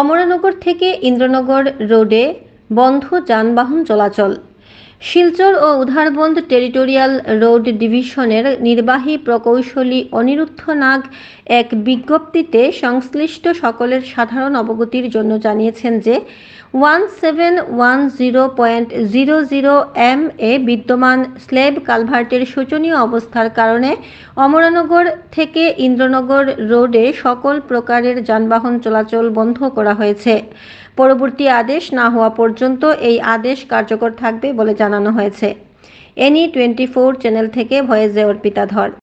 অমরানগর থেকে ইন্দ্রনগর রোডে বন্ধ যানবাহন চলাচল শিলচর ও উধারবন্দ টেরিটোরিয়াল রোড ডিভিশনের নির্বাহী প্রকৌশলী অনিরুদ্ধ নাগ এক বিজ্ঞপ্তিতে সংশ্লিষ্ট সকলের সাধারণ অবগতির জন্য জানিয়েছেন যে one seven one zero point zero zero M এ বিদ্যমান স্লেব কালভার্টের শোচনীয় অবস্থার কারণে অমরানগর থেকে ইন্দ্রনগর রোডে সকল প্রকারের যানবাহন চলাচল বন্ধ করা হয়েছে পরবর্তী আদেশ না হওয়া পর্যন্ত এই আদেশ কার্যকর থাকবে বলে জানানো হয়েছে এনি টোয়েন্টি ফোর চ্যানেল থেকে ভয়েস অর্পিতা ধর